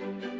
thank you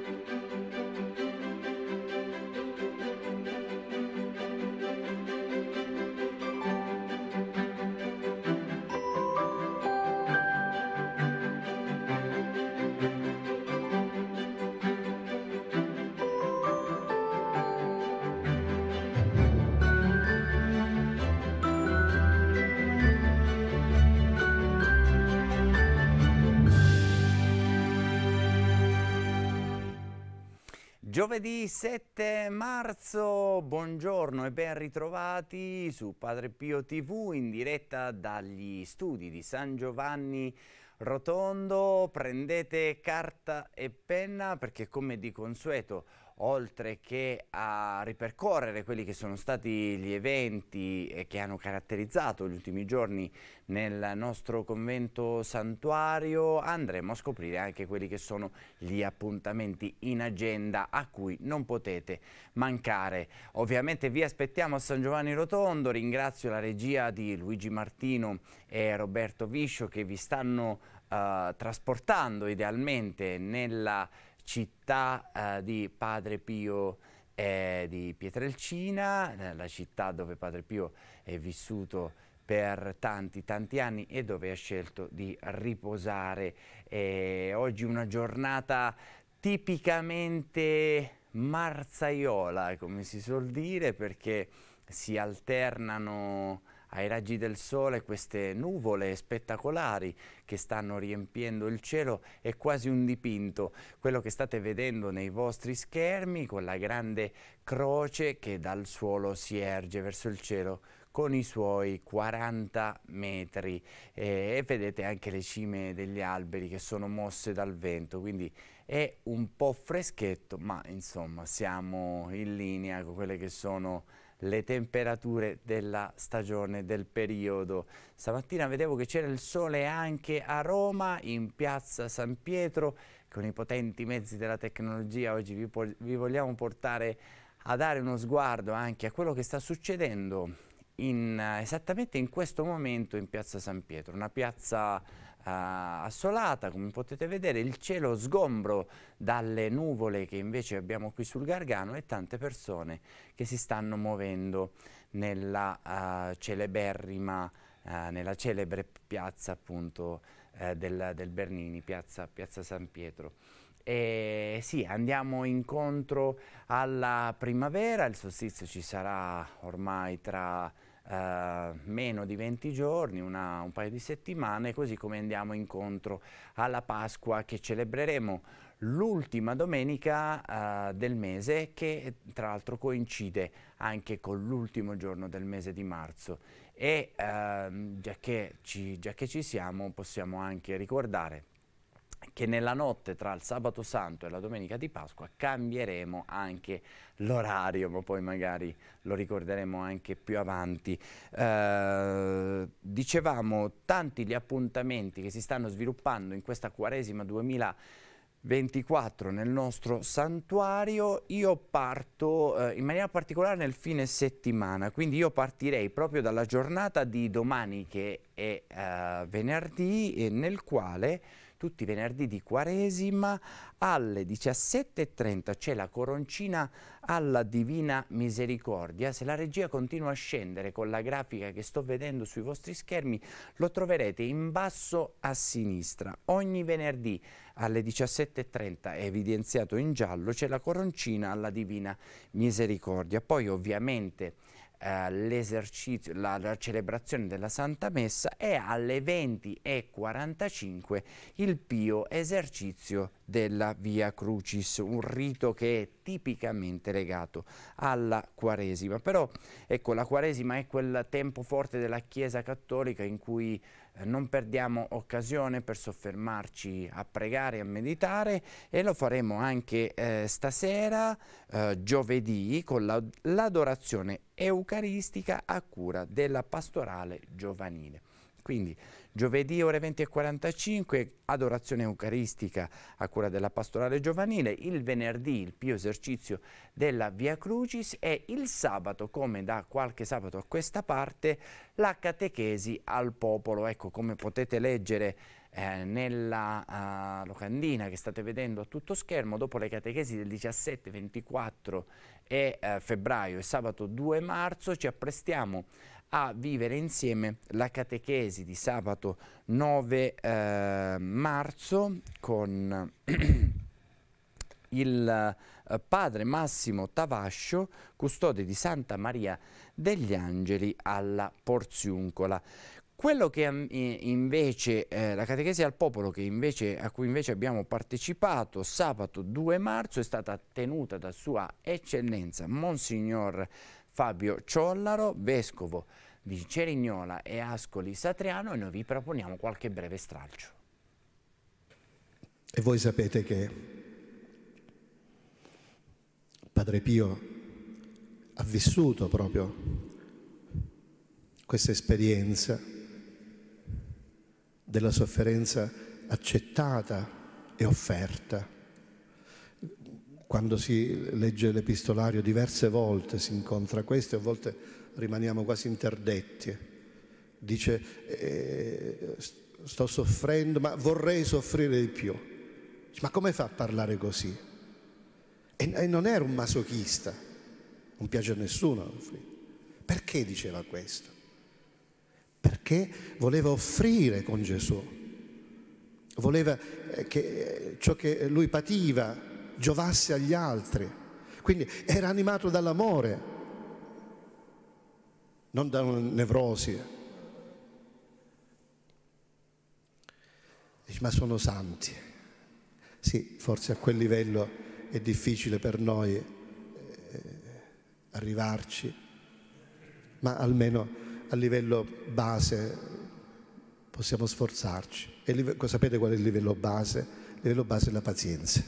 Giovedì 7 marzo, buongiorno e ben ritrovati su Padre Pio TV in diretta dagli studi di San Giovanni Rotondo. Prendete carta e penna perché come di consueto oltre che a ripercorrere quelli che sono stati gli eventi eh, che hanno caratterizzato gli ultimi giorni nel nostro convento santuario, andremo a scoprire anche quelli che sono gli appuntamenti in agenda a cui non potete mancare. Ovviamente vi aspettiamo a San Giovanni Rotondo, ringrazio la regia di Luigi Martino e Roberto Viscio che vi stanno eh, trasportando idealmente nella città eh, di Padre Pio eh, di Pietrelcina, eh, la città dove Padre Pio è vissuto per tanti tanti anni e dove ha scelto di riposare. Eh, oggi una giornata tipicamente marzaiola, come si suol dire, perché si alternano ai raggi del sole queste nuvole spettacolari che stanno riempiendo il cielo, è quasi un dipinto. Quello che state vedendo nei vostri schermi con la grande croce che dal suolo si erge verso il cielo con i suoi 40 metri eh, e vedete anche le cime degli alberi che sono mosse dal vento, quindi è un po' freschetto, ma insomma siamo in linea con quelle che sono le temperature della stagione, del periodo. Stamattina vedevo che c'era il sole anche a Roma, in piazza San Pietro, con i potenti mezzi della tecnologia. Oggi vi, vi vogliamo portare a dare uno sguardo anche a quello che sta succedendo in, esattamente in questo momento in piazza San Pietro, una piazza eh, assolata, come potete vedere il cielo sgombro dalle nuvole che invece abbiamo qui sul Gargano e tante persone che si stanno muovendo nella uh, celeberrima, uh, nella celebre piazza appunto uh, del, del, Bernini, piazza, piazza San Pietro. E sì, andiamo incontro alla primavera, il solstizio ci sarà ormai tra eh, meno di 20 giorni, una, un paio di settimane, così come andiamo incontro alla Pasqua che celebreremo l'ultima domenica eh, del mese che tra l'altro coincide anche con l'ultimo giorno del mese di marzo e eh, già, che ci, già che ci siamo possiamo anche ricordare che nella notte tra il sabato santo e la domenica di Pasqua cambieremo anche l'orario, ma poi magari lo ricorderemo anche più avanti. Eh, dicevamo tanti gli appuntamenti che si stanno sviluppando in questa Quaresima 2024 nel nostro santuario, io parto eh, in maniera particolare nel fine settimana, quindi io partirei proprio dalla giornata di domani che è eh, venerdì nel quale tutti i venerdì di Quaresima alle 17.30 c'è la coroncina alla Divina Misericordia. Se la regia continua a scendere con la grafica che sto vedendo sui vostri schermi, lo troverete in basso a sinistra. Ogni venerdì alle 17.30 è evidenziato in giallo, c'è la coroncina alla Divina Misericordia. Poi ovviamente eh, l'esercizio, la, la, celebrazione della Santa Messa e alle 20.45 il pio esercizio della Via Crucis, un rito che è tipicamente legato alla Quaresima. Però ecco, la Quaresima è quel tempo forte della Chiesa Cattolica in cui eh, non perdiamo occasione per soffermarci a pregare, a meditare e lo faremo anche eh, stasera, eh, giovedì, con l'adorazione eucaristica a cura della pastorale giovanile. Quindi Giovedì ore 20.45 adorazione eucaristica a cura della pastorale giovanile, il venerdì il pio esercizio della Via Crucis e il sabato, come da qualche sabato a questa parte, la catechesi al popolo. Ecco, come potete leggere eh, nella uh, locandina che state vedendo a tutto schermo, dopo le catechesi del 17, 24 e eh, febbraio e sabato 2 marzo ci apprestiamo a vivere insieme la catechesi di sabato 9 eh, marzo con il eh, padre Massimo Tavascio, custode di Santa Maria degli Angeli alla Porziuncola. Quello che mm, invece, eh, la catechesi al popolo invece, a cui invece abbiamo partecipato sabato 2 marzo è stata tenuta da sua eccellenza Monsignor Fabio Ciollaro, vescovo di Cerignola e Ascoli Satriano e noi vi proponiamo qualche breve stralcio. E voi sapete che Padre Pio ha vissuto proprio questa esperienza della sofferenza accettata e offerta quando si legge l'epistolario diverse volte si incontra questo e a volte rimaniamo quasi interdetti. Dice eh, sto soffrendo ma vorrei soffrire di più. Ma come fa a parlare così? E, e non era un masochista, non piace a nessuno. Perché diceva questo? Perché voleva offrire con Gesù, voleva eh, che eh, ciò che lui pativa giovasse agli altri. Quindi era animato dall'amore, non da una nevrosi. Dici, ma sono santi. Sì, forse a quel livello è difficile per noi eh, arrivarci, ma almeno a livello base possiamo sforzarci. E sapete qual è il livello base? Il livello base è la pazienza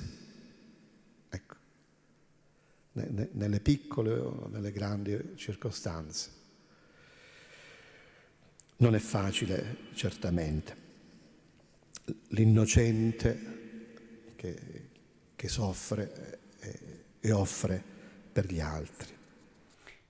nelle piccole o nelle grandi circostanze. Non è facile, certamente. L'innocente che, che soffre e, e offre per gli altri.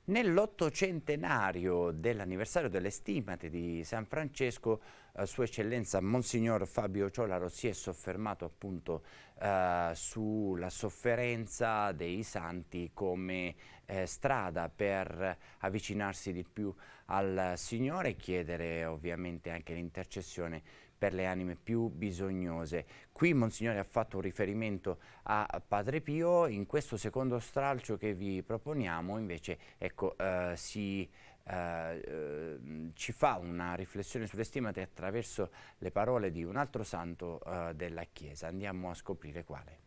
Nell'ottocentenario dell'anniversario delle stimate di San Francesco, eh, Sua Eccellenza Monsignor Fabio Ciolaro si è soffermato appunto eh, sulla sofferenza dei santi come eh, strada per avvicinarsi di più al Signore e chiedere ovviamente anche l'intercessione per le anime più bisognose. Qui Monsignore ha fatto un riferimento a Padre Pio, in questo secondo stralcio che vi proponiamo invece ecco, eh, si... Uh, ci fa una riflessione sulle stimate attraverso le parole di un altro santo uh, della Chiesa. Andiamo a scoprire quale.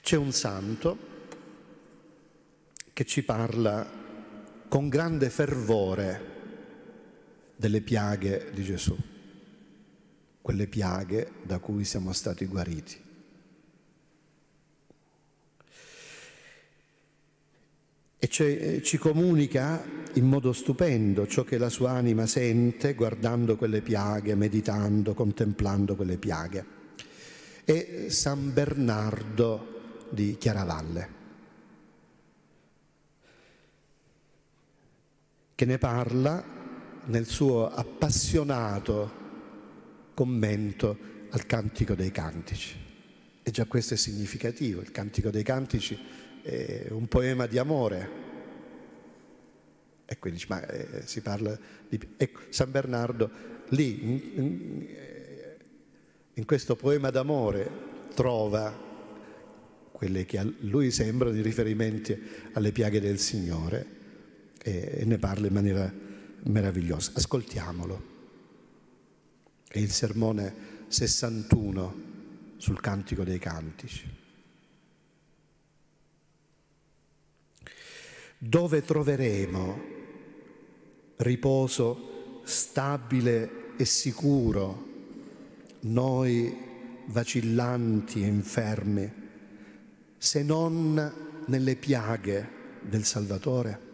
C'è un santo che ci parla con grande fervore delle piaghe di Gesù, quelle piaghe da cui siamo stati guariti. E cioè, eh, ci comunica in modo stupendo ciò che la sua anima sente guardando quelle piaghe, meditando, contemplando quelle piaghe. È San Bernardo di Chiaravalle. che ne parla nel suo appassionato commento al Cantico dei Cantici. E già questo è significativo, il Cantico dei Cantici è un poema di amore. E quindi ma eh, si parla di... Ecco, San Bernardo lì, in, in, eh, in questo poema d'amore, trova quelle che a lui sembrano i riferimenti alle piaghe del Signore e, ne parla in maniera meravigliosa. Ascoltiamolo. È il sermone 61 sul cantico dei cantici. Dove troveremo riposo stabile e sicuro noi vacillanti e infermi se non nelle piaghe del Salvatore?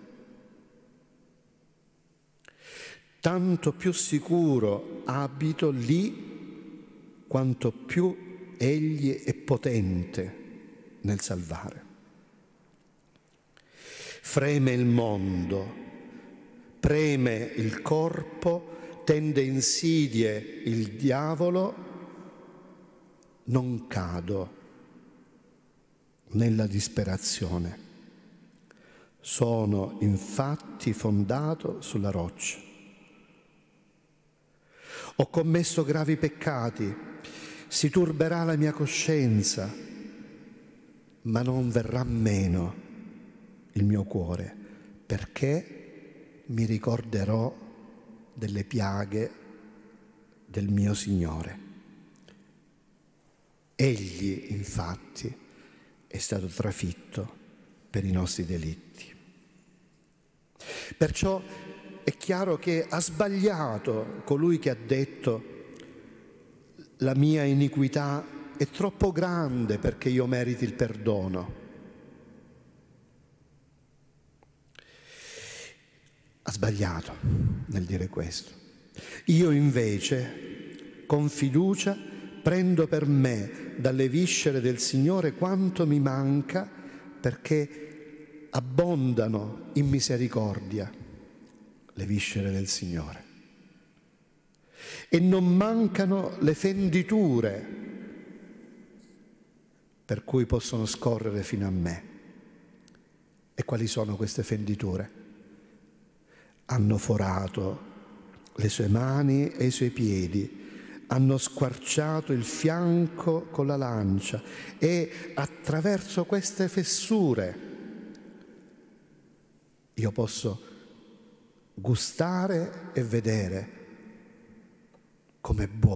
tanto più sicuro abito lì quanto più egli è potente nel salvare. Freme il mondo, preme il corpo, tende insidie il diavolo, non cado nella disperazione. Sono infatti fondato sulla roccia ho commesso gravi peccati, si turberà la mia coscienza, ma non verrà meno il mio cuore, perché mi ricorderò delle piaghe del mio Signore. Egli, infatti, è stato trafitto per i nostri delitti. Perciò è chiaro che ha sbagliato colui che ha detto la mia iniquità è troppo grande perché io meriti il perdono. Ha sbagliato nel dire questo. Io invece, con fiducia, prendo per me dalle viscere del Signore quanto mi manca perché abbondano in misericordia le viscere del Signore. E non mancano le fenditure per cui possono scorrere fino a me. E quali sono queste fenditure? Hanno forato le sue mani e i suoi piedi, hanno squarciato il fianco con la lancia e attraverso queste fessure io posso gustare e vedere come buono.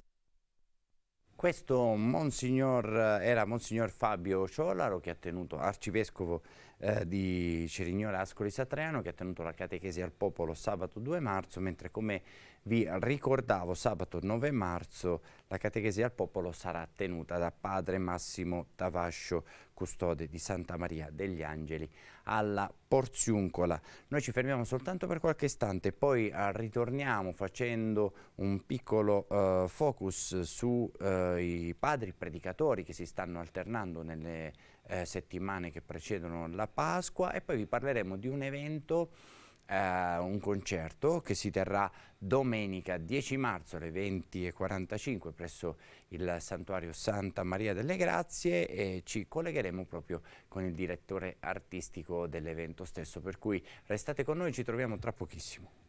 Questo Monsignor, eh, era Monsignor Fabio Ciolaro, che ha tenuto, arcivescovo eh, di Cerignola Ascoli Satriano, che ha tenuto la catechesi al popolo sabato 2 marzo, mentre come vi ricordavo sabato 9 marzo la catechesi al popolo sarà tenuta da padre Massimo Tavascio, custode di Santa Maria degli Angeli, alla Porziuncola. Noi ci fermiamo soltanto per qualche istante, poi eh, ritorniamo facendo un piccolo uh, focus sui eh, uh, padri predicatori che si stanno alternando nelle uh, settimane che precedono la Pasqua e poi vi parleremo di un evento eh, un concerto che si terrà domenica 10 marzo alle 20.45 presso il santuario Santa Maria delle Grazie e ci collegheremo proprio con il direttore artistico dell'evento stesso, per cui restate con noi, ci troviamo tra pochissimo.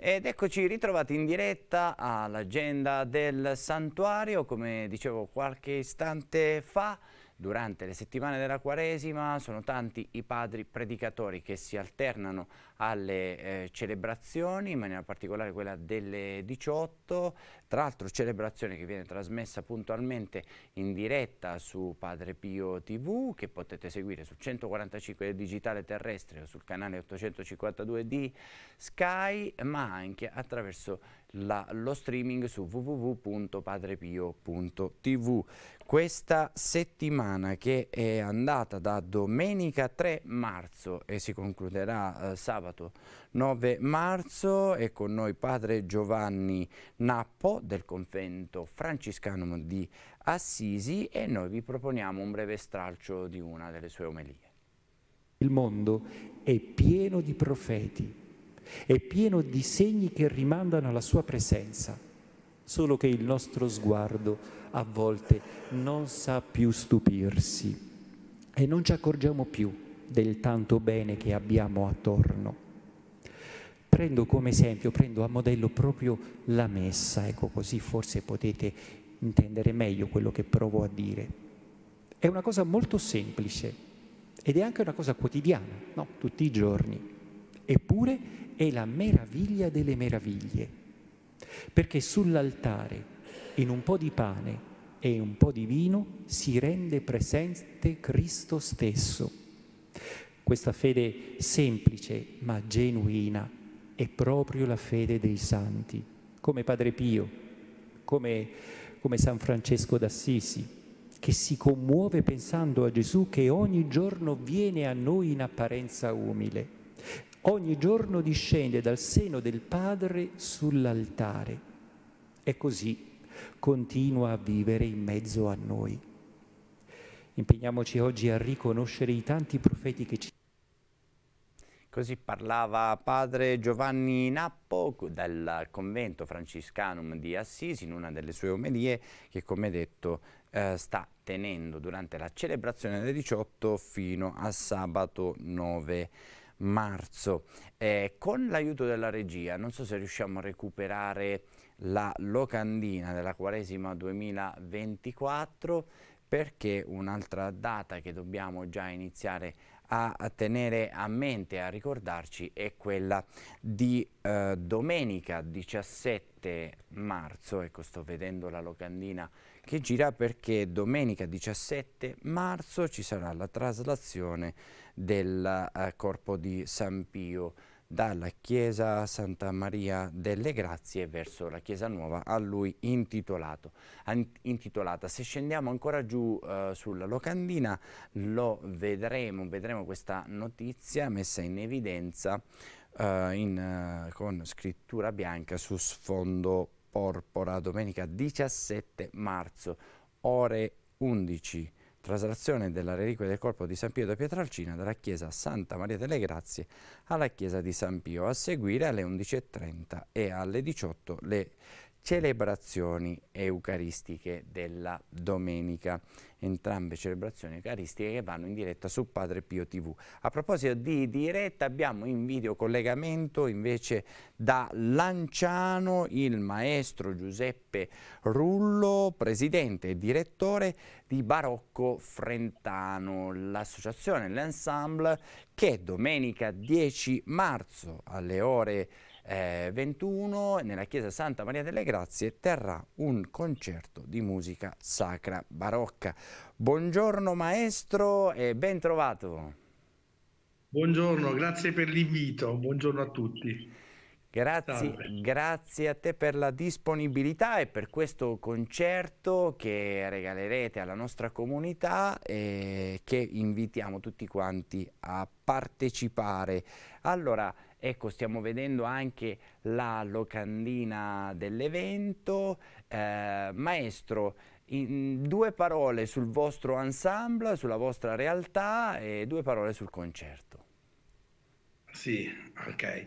Ed eccoci ritrovati in diretta all'agenda del santuario, come dicevo qualche istante fa, Durante le settimane della Quaresima sono tanti i padri predicatori che si alternano alle eh, celebrazioni, in maniera particolare quella delle 18, tra l'altro celebrazione che viene trasmessa puntualmente in diretta su Padre Pio TV, che potete seguire sul 145 del digitale terrestre o sul canale 852 di Sky, ma anche attraverso la, lo streaming su www.padrepio.tv questa settimana che è andata da domenica 3 marzo e si concluderà eh, sabato 9 marzo e con noi padre Giovanni Nappo del convento franciscano di Assisi e noi vi proponiamo un breve stralcio di una delle sue omelie. Il mondo è pieno di profeti, è pieno di segni che rimandano alla sua presenza, solo che il nostro sguardo a volte non sa più stupirsi e non ci accorgiamo più del tanto bene che abbiamo attorno. Prendo come esempio, prendo a modello proprio la messa, ecco così forse potete intendere meglio quello che provo a dire. È una cosa molto semplice ed è anche una cosa quotidiana, no? tutti i giorni. Eppure è la meraviglia delle meraviglie, perché sull'altare in un po' di pane e un po' di vino si rende presente Cristo stesso. Questa fede semplice ma genuina è proprio la fede dei santi, come Padre Pio, come, come San Francesco d'Assisi, che si commuove pensando a Gesù che ogni giorno viene a noi in apparenza umile. Ogni giorno discende dal seno del Padre sull'altare. È così continua a vivere in mezzo a noi. Impegniamoci oggi a riconoscere i tanti profeti che ci Così parlava padre Giovanni Nappo dal convento franciscanum di Assisi in una delle sue omelie che come detto eh, sta tenendo durante la celebrazione del 18 fino a sabato 9 marzo. Eh, con l'aiuto della regia, non so se riusciamo a recuperare la locandina della Quaresima 2024 perché un'altra data che dobbiamo già iniziare a tenere a mente, a ricordarci, è quella di eh, domenica 17 marzo. Ecco, sto vedendo la locandina che gira perché domenica 17 marzo ci sarà la traslazione del eh, corpo di San Pio dalla chiesa Santa Maria delle Grazie verso la chiesa nuova a lui intitolata. Se scendiamo ancora giù eh, sulla locandina lo vedremo, vedremo questa notizia messa in evidenza eh, in, eh, con scrittura bianca su sfondo porpora domenica 17 marzo ore 11 traslazione della reliquia del corpo di San Pio da Pietralcina dalla chiesa Santa Maria delle Grazie alla chiesa di San Pio, a seguire alle 11.30 e alle 18 le celebrazioni eucaristiche della domenica, entrambe celebrazioni eucaristiche che vanno in diretta su Padre Pio TV. A proposito di diretta abbiamo in videocollegamento invece da Lanciano il maestro Giuseppe Rullo, presidente e direttore di Barocco Frentano, l'associazione, l'ensemble che domenica 10 marzo alle ore eh, 21 nella chiesa Santa Maria delle Grazie terrà un concerto di musica sacra barocca. Buongiorno maestro e ben trovato. Buongiorno, grazie per l'invito, buongiorno a tutti. Grazie, grazie, a te per la disponibilità e per questo concerto che regalerete alla nostra comunità e che invitiamo tutti quanti a partecipare. Allora, ecco, stiamo vedendo anche la locandina dell'evento. Eh, maestro, in due parole sul vostro ensemble, sulla vostra realtà e due parole sul concerto. Sì, ok.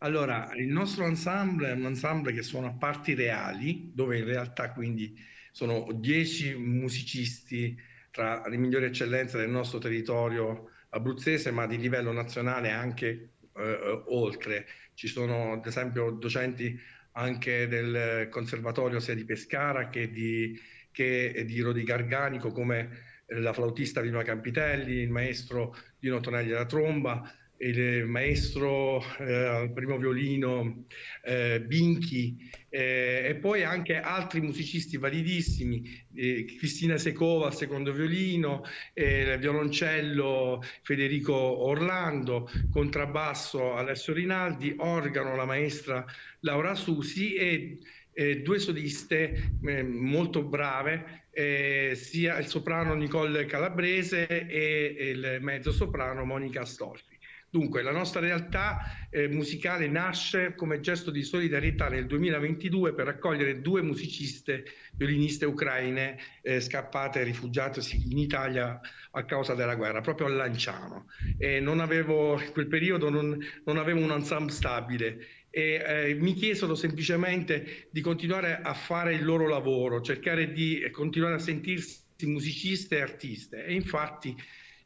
Allora, il nostro ensemble è un ensemble che suona a parti reali, dove in realtà quindi sono dieci musicisti tra le migliori eccellenze del nostro territorio abruzzese, ma di livello nazionale anche eh, oltre. Ci sono ad esempio docenti anche del conservatorio sia di Pescara che di, che di Rodi Garganico, come la flautista Vilma Campitelli, il maestro Dino Tonelli della tromba, il maestro eh, al primo violino eh, Binchi eh, e poi anche altri musicisti validissimi, eh, Cristina Secova al secondo violino, eh, violoncello Federico Orlando, contrabbasso Alessio Rinaldi, organo la maestra Laura Susi e eh, due soliste eh, molto brave, eh, sia il soprano Nicole Calabrese e, e il mezzo soprano Monica Storchi. Dunque, la nostra realtà eh, musicale nasce come gesto di solidarietà nel 2022 per accogliere due musiciste violiniste ucraine eh, scappate, rifugiate in Italia a causa della guerra, proprio a Lanciano. E non avevo, in quel periodo non, non avevo un ensemble stabile e eh, mi chiesero semplicemente di continuare a fare il loro lavoro, cercare di eh, continuare a sentirsi musiciste e artiste. E infatti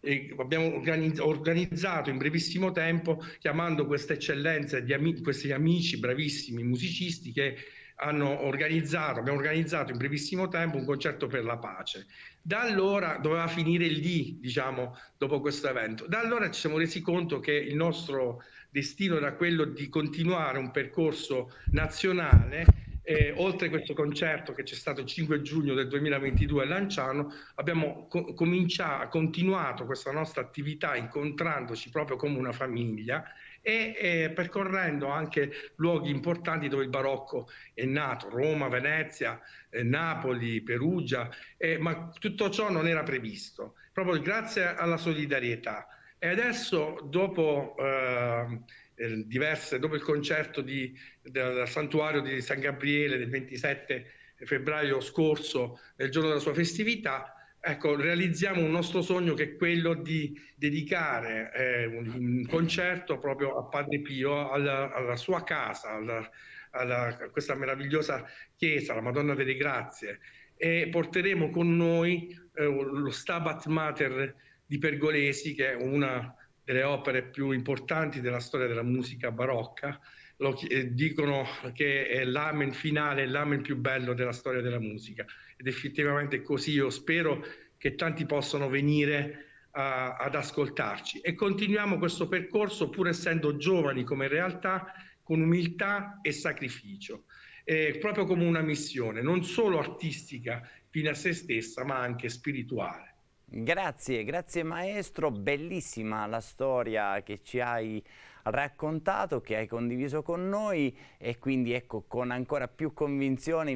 eh, abbiamo organizzato in brevissimo tempo chiamando queste eccellenze, di ami- questi amici bravissimi musicisti che hanno organizzato, abbiamo organizzato in brevissimo tempo un concerto per la pace. Da allora doveva finire lì, diciamo, dopo questo evento. Da allora ci siamo resi conto che il nostro destino era quello di continuare un percorso nazionale e, oltre a questo concerto che c'è stato il 5 giugno del 2022 a Lanciano, abbiamo co- cominciato, continuato questa nostra attività incontrandoci proprio come una famiglia e eh, percorrendo anche luoghi importanti dove il barocco è nato, Roma, Venezia, eh, Napoli, Perugia, eh, ma tutto ciò non era previsto, proprio grazie alla solidarietà. E adesso, dopo ehm, eh, diverse, dopo il concerto di, del, del, santuario di San Gabriele del 27 febbraio scorso, nel giorno della sua festività, ecco, realizziamo un nostro sogno che è quello di dedicare eh, un, un, concerto proprio a Padre Pio, alla, alla sua casa, alla, alla, a questa meravigliosa chiesa, la Madonna delle Grazie, e porteremo con noi eh, lo Stabat Mater di Pergolesi, che è una delle opere più importanti della storia della musica barocca, lo, eh, dicono che è l'amen finale, l'amen più bello della storia della musica. Ed effettivamente è così, io spero che tanti possano venire a, ad ascoltarci. E continuiamo questo percorso, pur essendo giovani come realtà, con umiltà e sacrificio, eh, proprio come una missione, non solo artistica fino a se stessa, ma anche spirituale. Grazie, grazie maestro, bellissima la storia che ci hai raccontato, che hai condiviso con noi e quindi ecco con ancora più convinzione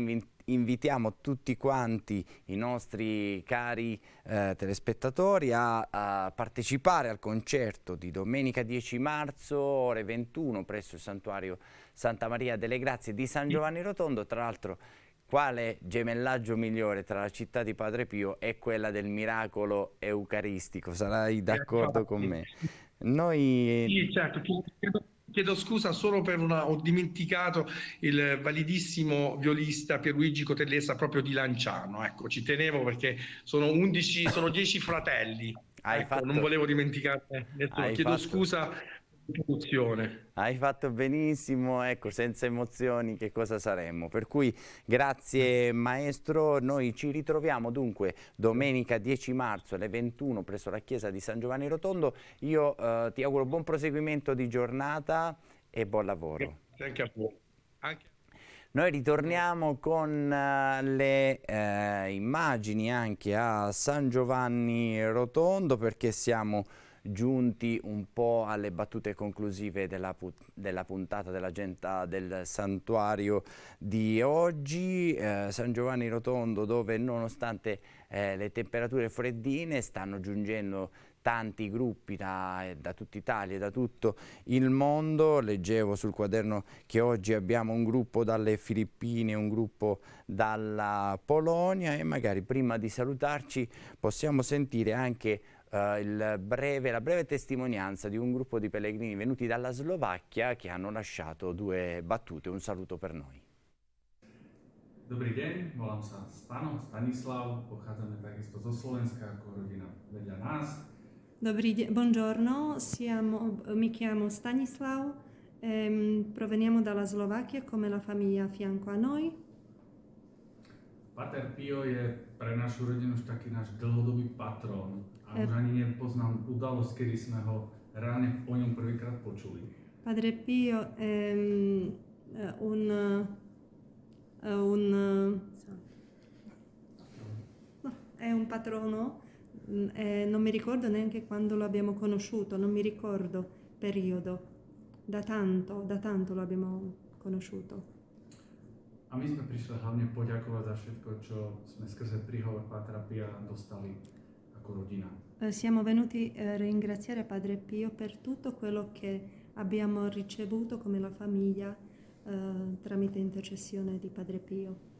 invitiamo tutti quanti i nostri cari eh, telespettatori a, a, partecipare al concerto di domenica 10 marzo ore 21 presso il santuario Santa Maria delle Grazie di San Giovanni Rotondo, tra l'altro quale gemellaggio migliore tra la città di Padre Pio e quella del miracolo eucaristico? Sarai d'accordo con me? Noi... Sì, certo, chiedo scusa solo per una ho dimenticato il validissimo violista Pierluigi Cotellesa proprio di Lanciano ecco ci tenevo perché sono 11 sono 10 fratelli hai ecco, non volevo dimenticare nessuno chiedo fatto. scusa Emozione. Hai fatto benissimo, ecco, senza emozioni che cosa saremmo? Per cui grazie maestro, noi ci ritroviamo dunque domenica 10 marzo alle 21 presso la chiesa di San Giovanni Rotondo. Io eh, ti auguro buon proseguimento di giornata e buon lavoro. Anche a voi. Anche... Noi ritorniamo con eh, le eh, immagini anche a San Giovanni Rotondo perché siamo giunti un po' alle battute conclusive della, della puntata dell'agenda del santuario di oggi, eh, San Giovanni Rotondo dove nonostante eh, le temperature freddine stanno giungendo tanti gruppi da, eh, da tutta Italia, e da tutto il mondo. Leggevo sul quaderno che oggi abbiamo un gruppo dalle Filippine, un gruppo dalla Polonia e magari prima di salutarci possiamo sentire anche eh, breve, la breve testimonianza di un gruppo di pellegrini venuti dalla Slovacchia che hanno lasciato due battute, un saluto per noi. Dobrý deň, volám sa Stano, Stanislav, pochádzame takisto zo Slovenska ako rodina vedľa nás. Dobrý deň, buongiorno, siamo, mi chiamo Stanislav, ehm, proveniamo dalla Slovacchia come la famiglia a fianco a noi. Pater Pio je pre našu rodinu už taký náš dlhodobý patrón. A už ani nepoznám udalosť, kedy sme ho reálne o ňom prvýkrát počuli. Padre Pio è ehm, eh, un, eh, un è un patrono, mm, eh, non mi ricordo neanche quando lo abbiamo conosciuto, non mi ricordo periodo, da tanto, da tanto lo abbiamo conosciuto. A my sme prišli hlavne poďakovať za všetko, čo sme skrze príhovor Pátra Pia dostali. Corugina. Eh, siamo venuti eh, a ringraziare Padre Pio per tutto quello che abbiamo ricevuto come la famiglia eh, tramite intercessione di Padre Pio.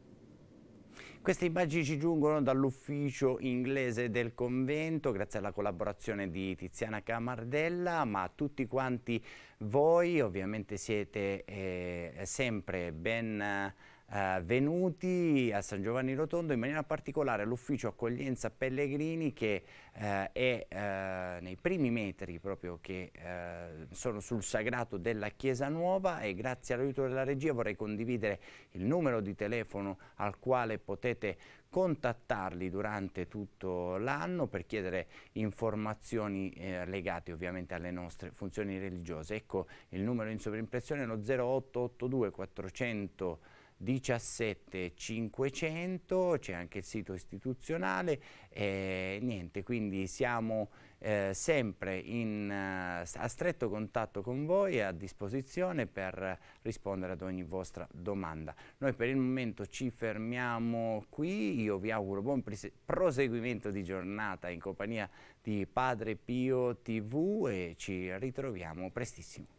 Queste immagini ci giungono dall'ufficio inglese del convento grazie alla collaborazione di Tiziana Camardella, ma tutti quanti voi ovviamente siete eh, sempre ben... Eh, eh, venuti a San Giovanni Rotondo, in maniera particolare all'ufficio accoglienza Pellegrini che eh, è eh, nei primi metri proprio che eh, sono sul sagrato della Chiesa Nuova e grazie all'aiuto della regia vorrei condividere il numero di telefono al quale potete contattarli durante tutto l'anno per chiedere informazioni eh, legate ovviamente alle nostre funzioni religiose. Ecco il numero in sovrimpressione, lo 0882 400 17500, c'è anche il sito istituzionale e niente, quindi siamo eh, sempre in, eh, a stretto contatto con voi e a disposizione per rispondere ad ogni vostra domanda. Noi per il momento ci fermiamo qui, io vi auguro buon proseguimento di giornata in compagnia di Padre Pio TV e ci ritroviamo prestissimo.